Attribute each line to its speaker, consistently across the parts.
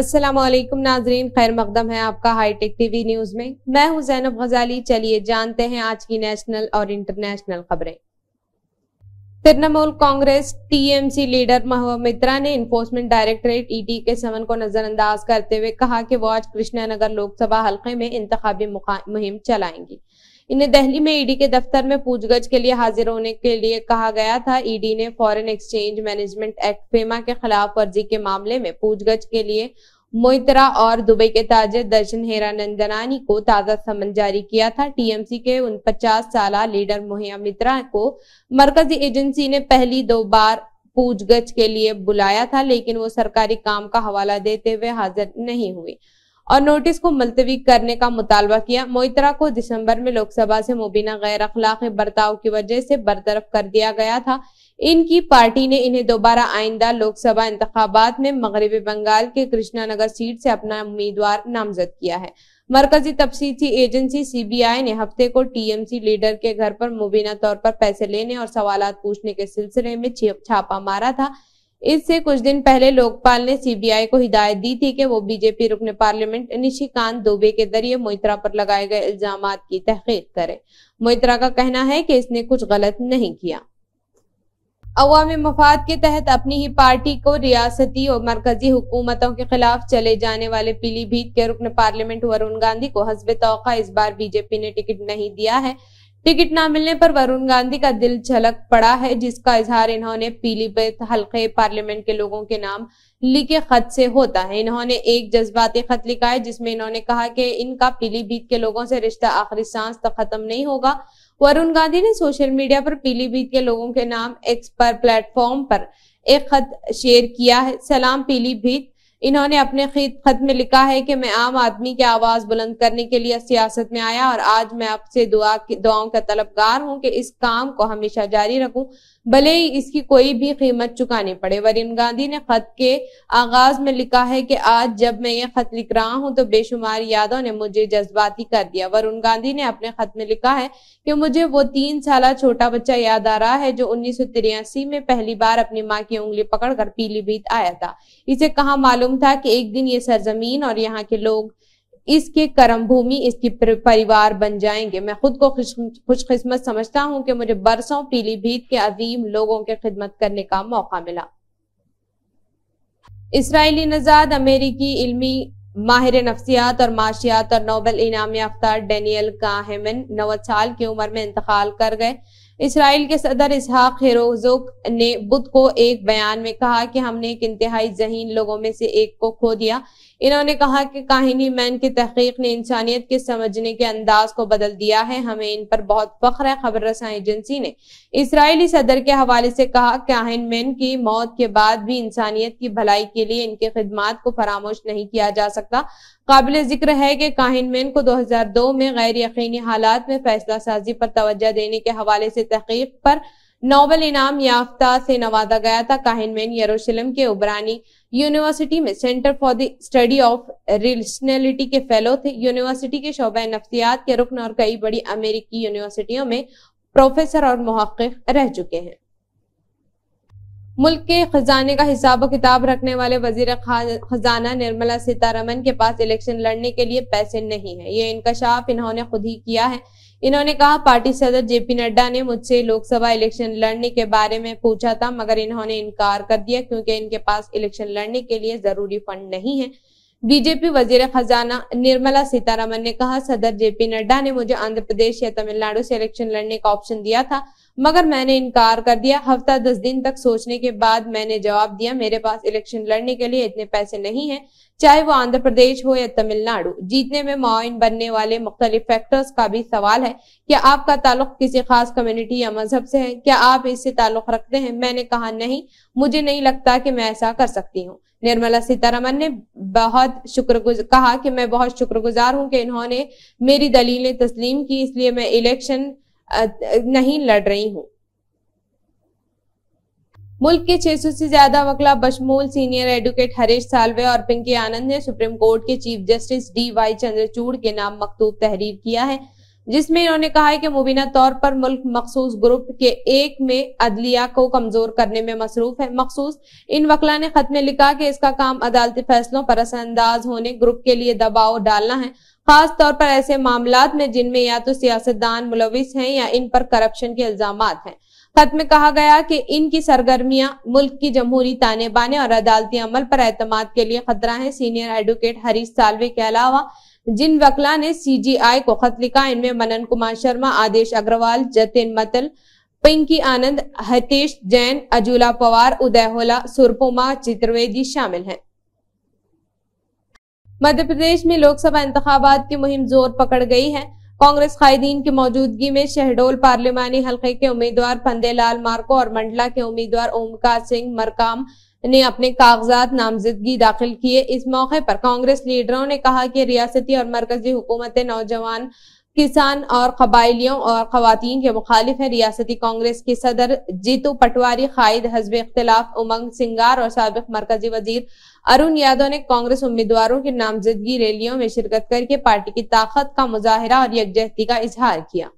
Speaker 1: अस्सलाम वालेकुम नाजरीन खैर मकदम है आपका हाई टेक टीवी न्यूज में मैं हूं जैनब गजाली चलिए जानते हैं आज की नेशनल और इंटरनेशनल खबरें Trinamool Congress TMC leader Mitra ने इन्फोर्समेंट डायरेक्टरेट ईडी के समन को नजरअंदाज करते हुए कहा कि वो आज कृष्णानगर लोकसभा हलके में इंतबी मुहिम चलाएंगी इन्हें दिल्ली में ईडी के दफ्तर में पूछगछ के लिए हाजिर होने के लिए कहा गया था ईडी ने foreign exchange management act FEMA के खिलाफ वर्जी के मामले में पूछगछ के लिए मोहित्रा और दुबई के ताजर दर्शन हेरा नंदनानी को ताजा समन जारी किया था टीएमसी के उन पचास साल लीडर मोहिया मित्रा को मरकजी एजेंसी ने पहली दो बार पूछगछ के लिए बुलाया था लेकिन वो सरकारी काम का हवाला देते हुए हाजिर नहीं हुए और नोटिस को मुलतवी करने का मुतालबा किया मोइतरा को दिसंबर में लोकसभा से मुबीना गैर अखलाक बर्ताव की वजह से बरतरफ कर दिया गया था इनकी पार्टी ने इन्हें दोबारा आइंदा लोकसभा इंतबात में मगरबी बंगाल के कृष्णा नगर सीट से अपना उम्मीदवार नामजद किया है मरकजी तफसीसी एजेंसी सीबीआई ने हफ्ते को टीएमसी लीडर के घर पर मुबीना तौर पर पैसे लेने और सवाल पूछने के सिलसिले में छापा मारा था इससे कुछ दिन पहले लोकपाल ने सीबीआई को हिदायत दी थी कि वो बीजेपी रुकन पार्लियामेंट निशिकांत दुबे के जरिए मोइत्रा पर लगाए गए इल्जाम की तहकीक करे मोइत्रा का कहना है कि इसने कुछ गलत नहीं किया अवामी मफाद के तहत अपनी ही पार्टी को रियासती और मरकजी हुकूमतों के खिलाफ चले जाने वाले पीलीभीत के रुकन पार्लियामेंट वरुण गांधी को हजब तो इस बार बीजेपी ने टिकट नहीं दिया है टिकट न मिलने पर वरुण गांधी का दिल झलक पड़ा है जिसका इजहार इन्होंने पीलीभीत हल्के पार्लियामेंट के लोगों के नाम लिखे खत से होता है इन्होंने एक जज्बाती खत लिखा है जिसमें इन्होंने कहा कि इनका पीलीभीत के लोगों से रिश्ता आखिरी सांस तक खत्म नहीं होगा वरुण गांधी ने सोशल मीडिया पर पीलीभीत के लोगों के नाम एक्सपर प्लेटफॉर्म पर एक खत शेयर किया है सलाम पीलीभीत इन्होंने अपने खत में लिखा है कि मैं आम आदमी की आवाज बुलंद करने के लिए सियासत में आया और आज मैं आपसे दुआ दुआओं का तलबगार हूँ कि इस काम को हमेशा जारी रखूं भले ही इसकी कोई भी कीमत चुकानी पड़े वरिन गांधी ने खत के आगाज में लिखा है कि आज जब मैं ये खत लिख रहा हूं तो बेशुमार यादों ने मुझे जज्बाती कर दिया वरुण गांधी ने अपने खत में लिखा है कि मुझे वो तीन साल छोटा बच्चा याद आ रहा है जो उन्नीस में पहली बार अपनी माँ की उंगली पकड़कर पीलीभीत आया था इसे कहा मालूम था कि एक दिन ये सरजमीन और यहाँ के लोग इसके कर्म भूमि इसकी परिवार बन जाएंगे मैं खुद को खुशकिस्मत समझता हूँ कि मुझे बरसों पीलीभीत के अजीम लोगों के खिदमत करने का मौका मिला इसराइली नजाद अमेरिकी इल्मी माहिर नफसियात और माशियात और नोबल इनाम याफ्ता डेनियल काहेमन नौ साल की उम्र में इंतकाल कर गए इसराइल के सदर इसहाक हेरोजुक ने बुध को एक बयान में कहा कि हमने एक इंतहाई जहीन लोगों में से एक को खो दिया इन्होंने कहा कि काहिनी मैन की तहकीक ने इंसानियत के समझने के अंदाज को बदल दिया है हमें इन पर बहुत फख्र है खबर रसा एजेंसी ने इसराइली सदर के हवाले से कहा काहिन मैन की मौत के बाद भी इंसानियत की भलाई के लिए इनके खदमात को फरामोश नहीं किया जा सकता काबिल जिक्र है कि काहिन मैन को दो हजार दो में गैर यकीनी हालात में फैसला साजी पर तोज्जह देने के हवाले से तहकीक पर नोबल इनाम याफ्ता से नवाजा गया था काहिनमैन यरूशलेम के उबरानी यूनिवर्सिटी में centre for the study of relationality के फेलो थे यूनिवर्सिटी के शोबा नफ्सियात के रुकन और कई बड़ी अमेरिकी यूनिवर्सिटियों में प्रोफेसर और महक्क रह चुके हैं मुल्क के खजाने का हिसाब किताब रखने वाले वजीर खजाना निर्मला सीतारमन के पास इलेक्शन लड़ने के लिए पैसे नहीं है ये इनकशाफ इन्होंने खुद ही किया है इन्होंने कहा पार्टी सदर जेपी नड्डा ने मुझसे लोकसभा इलेक्शन लड़ने के बारे में पूछा था मगर इन्होंने इनकार कर दिया क्योंकि इनके पास इलेक्शन लड़ने के लिए जरूरी फंड नहीं है बीजेपी वजीर खजाना निर्मला सीतारमन ने कहा सदर जेपी नड्डा ने मुझे आंध्र प्रदेश या तमिलनाडु से इलेक्शन लड़ने का ऑप्शन दिया था मगर मैंने इनकार कर दिया हफ्ता दस दिन तक सोचने के बाद मैंने जवाब दिया मेरे पास इलेक्शन लड़ने के लिए इतने पैसे नहीं है चाहे वो आंध्र प्रदेश हो या तमिलनाडु जीतने में माइन बनने वाले मुख्तलिफ फैक्टर्स का भी सवाल है क्या आपका ताल्लुक किसी खास कम्युनिटी या मजहब से है क्या आप इससे ताल्लुक रखते हैं मैंने कहा नहीं मुझे नहीं लगता कि मैं ऐसा कर सकती हूँ निर्मला सीतारमन ने बहुत शुक्र कहा कि मैं बहुत शुक्रगुजार हूं कि इन्होंने मेरी दलीलें तस्लीम की इसलिए मैं इलेक्शन नहीं लड़ रही हूं मुल्क के 600 से ज्यादा वकला बशमूल सीनियर एडवोकेट हरीश सालवे और पिंकी आनंद ने सुप्रीम कोर्ट के chief justice D Y Chandrachud के नाम मकतूब तहरीर किया है जिसमें इन्होंने कहा है कि मुबीना तौर पर मुल्क मखसूस ग्रुप के एक में अदलिया को कमजोर करने में मसरूफ है मखसूस इन वकला ने खत में लिखा कि इसका काम अदालती फैसलों पर असरअंदाज होने ग्रुप के लिए दबाव डालना है खास तौर पर ऐसे मामला में जिनमें या तो सियासतदान मुलविस हैं या इन पर करप्शन के इल्जाम हैं खत में कहा गया कि इनकी सरगर्मियां मुल्क की जमहूरी ताने बाने और अदालती अमल पर एतम के लिए खतरा है सीनियर एडवोकेट हरीश सालवे के अलावा जिन वकला ने सीजीआई को खत लिखा इनमें मनन कुमार शर्मा आदेश अग्रवाल जतिन मतल पिंकी आनंद हतेश जैन अजूला पवार उदय होला सुरपुमा चित्रवेदी शामिल हैं मध्य प्रदेश में लोकसभा इंतबात की मुहिम जोर पकड़ गई है कांग्रेस कायदीन की मौजूदगी में शहडोल पार्लियमानी हलके के उम्मीदवार लाल मार्को और मंडला के उम्मीदवार ओमकार सिंह मरकाम ने अपने कागजात नामजदगी दाखिल किए इस मौके पर कांग्रेस लीडरों ने कहा कि रियासती और मरकजी हुकूमतें नौजवान किसान और कबाइलियों और खातन के मुखालिफ हैं रियासती कांग्रेस के सदर जीतू पटवारी खायद हजब इख्तलाफ उमंग सिंगार और सबक मरकजी वजीर अरुण यादव ने कांग्रेस उम्मीदवारों की नामजदगी रैलियों में शिरकत करके पार्टी की ताकत का मुजाहरा और यकजहती का इजहार किया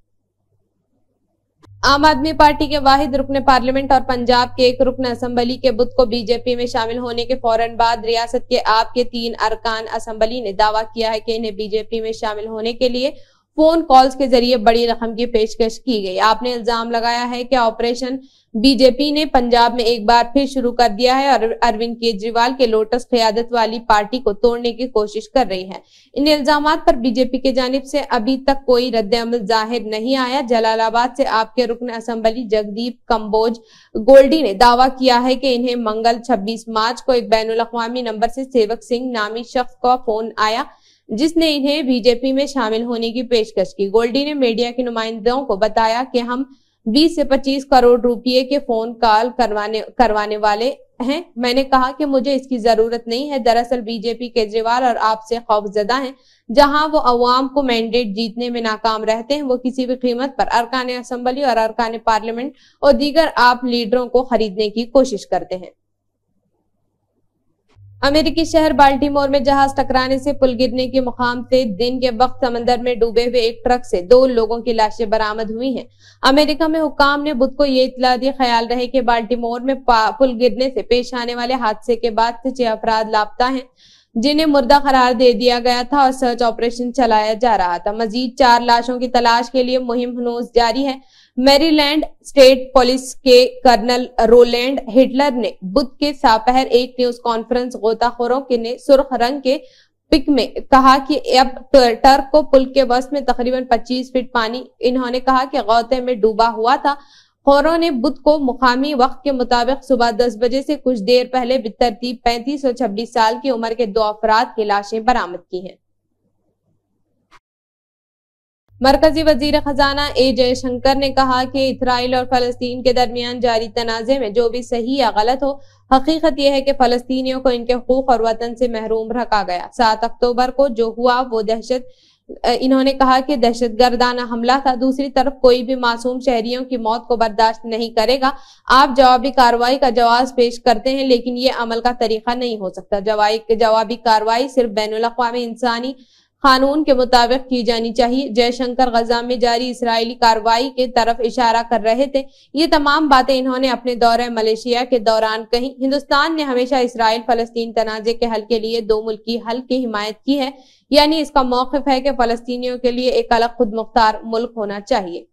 Speaker 1: आम आदमी पार्टी के वाहिद रुकन पार्लियामेंट और पंजाब के एक रुकन असम्बली के बुध को बीजेपी में शामिल होने के फौरन बाद रियासत के आप के तीन अरकान असम्बली ने दावा किया है कि इन्हें बीजेपी में शामिल होने के लिए फोन कॉल्स के जरिए बड़ी रकम की पेशकश की गई आपने इल्जाम लगाया है कि ऑपरेशन बीजेपी ने पंजाब में एक बार फिर शुरू कर दिया है और अरविंद केजरीवाल के लोटस क्यादत वाली पार्टी को तोड़ने की कोशिश कर रही है इन इल्जाम पर बीजेपी की जानब से अभी तक कोई रद्द अमल जाहिर नहीं आया जलालाबाद से आपके रुकन असम्बली जगदीप कम्बोज गोल्डी ने दावा किया है कि इन्हें मंगल छब्बीस मार्च को एक बैन अवी नंबर से सेवक सिंह नामी शख्स का फोन आया जिसने इन्हें बीजेपी में शामिल होने की पेशकश की गोल्डी ने मीडिया के नुमाइंदों को बताया कि हम 20 से 25 करोड़ रुपए के फोन कॉल करवाने करवाने वाले हैं मैंने कहा कि मुझे इसकी जरूरत नहीं है दरअसल बीजेपी केजरीवाल और आपसे खौफजदा हैं जहां वो अवाम को मैंडेट जीतने में नाकाम रहते हैं वो किसी भी कीमत पर अरकान असम्बली और अरकान पार्लियामेंट और दीगर आप लीडरों को खरीदने की कोशिश करते हैं अमेरिकी शहर बाल्टीमोर में जहाज टकराने से पुल गिरने के मुकाम से दिन के वक्त समंदर में डूबे हुए एक ट्रक से दो लोगों की लाशें बरामद हुई हैं। अमेरिका में हुकाम ने बुध को ये इतला दी ख्याल रहे कि बाल्टीमोर में पुल गिरने से पेश आने वाले हादसे के बाद से छह अफराद लापता है जिन्हें मुर्दा करार दे दिया गया था और सर्च ऑपरेशन चलाया जा रहा था मजीद चार लाशों की तलाश के लिए मुहिम हनूस जारी है मैरीलैंड स्टेट पुलिस के कर्नल रोलैंड हिटलर ने बुध के सापहर एक न्यूज कॉन्फ्रेंस गोताखोरों के ने सुर्ख रंग के पिक में कहा कि अब टर्क को पुल के बस में तकरीबन 25 फीट पानी इन्होंने कहा कि गौते में डूबा हुआ था खोरों ने बुध को मुकामी वक्त के मुताबिक सुबह 10 बजे से कुछ देर पहले बेतरतीब पैंतीस और छब्बीस साल की उम्र के दो अफराद की लाशें बरामद की हैं मरकजी वजीर खजाना ए जयशंकर ने कहा कि इसराइल और फलस्तीन के दरमियान जारी तनाज़े में जो भी सही या गलत हो हकीकत यह है कि फलस्तीनियों को इनके हकूक और वतन से महरूम रखा गया सात अक्टूबर को जो हुआ वो दहशत इन्होंने कहा कि दहशत गर्दाना हमला था दूसरी तरफ कोई भी मासूम शहरियों की मौत को बर्दाश्त नहीं करेगा आप जवाबी कार्रवाई का जवाब पेश करते हैं लेकिन ये अमल का तरीका नहीं हो सकता जवाबी कार्रवाई सिर्फ बैन अवी इंसानी कानून के मुताबिक की जानी चाहिए जयशंकर गजा में जारी इसराइली कार्रवाई के तरफ इशारा कर रहे थे ये तमाम बातें इन्होंने अपने दौरे मलेशिया के दौरान कही हिंदुस्तान ने हमेशा इसराइल फलस्तीन तनाजे के हल के लिए दो मुल्की हल की हिमायत की है यानी इसका मौकफ है कि फलस्तियों के लिए एक अलग खुद मुख्तार मुल्क होना चाहिए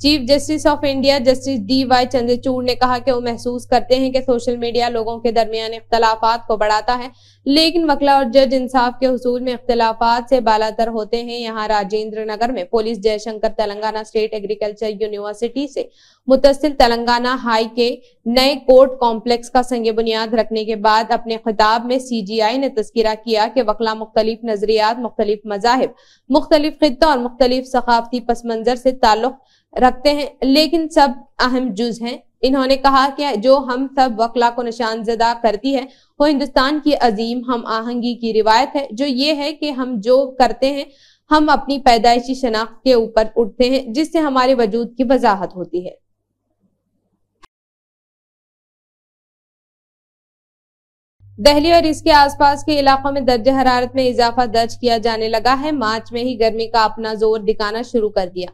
Speaker 1: chief justice of India justice D Y Chandrachud ने कहा कि वो महसूस करते हैं कि सोशल मीडिया लोगों के दरमियान इख्तलाफात को बढ़ाता है लेकिन वकला और जज इंसाफ के हसूल में इख्तलाफात से बालातर होते हैं यहाँ राजेंद्र नगर में police Jayashankar Telangana state agriculture university से मुतसिल तेलंगाना हाई के नए कोर्ट कॉम्प्लेक्स का संग बुनियाद रखने के बाद अपने खिताब में सी जी आई ने तस्करा किया कि वकला मुख्तलिफ नजरियात मुख्तलिफ मजाहब मुख्तलिफ खत् और मुख्तलिफ सकाफती पस मंजर से ताल्लुक रखते हैं लेकिन सब अहम जुज हैं इन्होंने कहा कि जो हम सब वकला को जदा करती है वो हिंदुस्तान की अजीम हम आहंगी की रिवायत है जो ये है कि हम जो करते हैं हम अपनी पैदाइशी शनाख्त के ऊपर उठते हैं जिससे हमारे वजूद की वजाहत होती है दहली और इसके आसपास के इलाकों में दर्ज हरारत में इजाफा दर्ज किया जाने लगा है मार्च में ही गर्मी का अपना जोर दिखाना शुरू कर दिया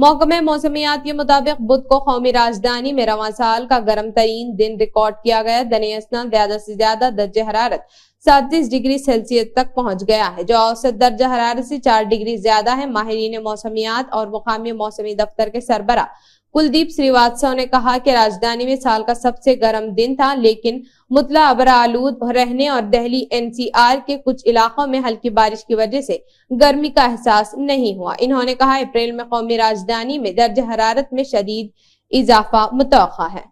Speaker 1: मौकमे मौसमियात के मुताबिक बुध को कौमी राजधानी में रवा साल का गर्म तरीन दिन रिकॉर्ड किया गया दनियसना ज्यादा से ज्यादा दर्ज हरारत सैतीस डिग्री सेल्सियस तक पहुंच गया है जो औसत दर्ज हरारत से चार डिग्री ज्यादा है माहरीन मौसमियात और मुकामी मौसमी दफ्तर के सरबरा कुलदीप श्रीवास्तव ने कहा कि राजधानी में साल का सबसे गर्म दिन था लेकिन मुतला अबर आलूद रहने और दिल्ली एनसीआर के कुछ इलाकों में हल्की बारिश की वजह से गर्मी का एहसास नहीं हुआ इन्होंने कहा अप्रैल में कौमी राजधानी में दर्ज हरारत में शदीद इजाफा मुतव है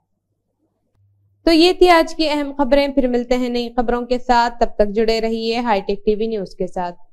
Speaker 1: तो ये थी आज की अहम खबरें फिर मिलते हैं नई खबरों के साथ तब तक जुड़े रहिए हाईटेक टीवी न्यूज के साथ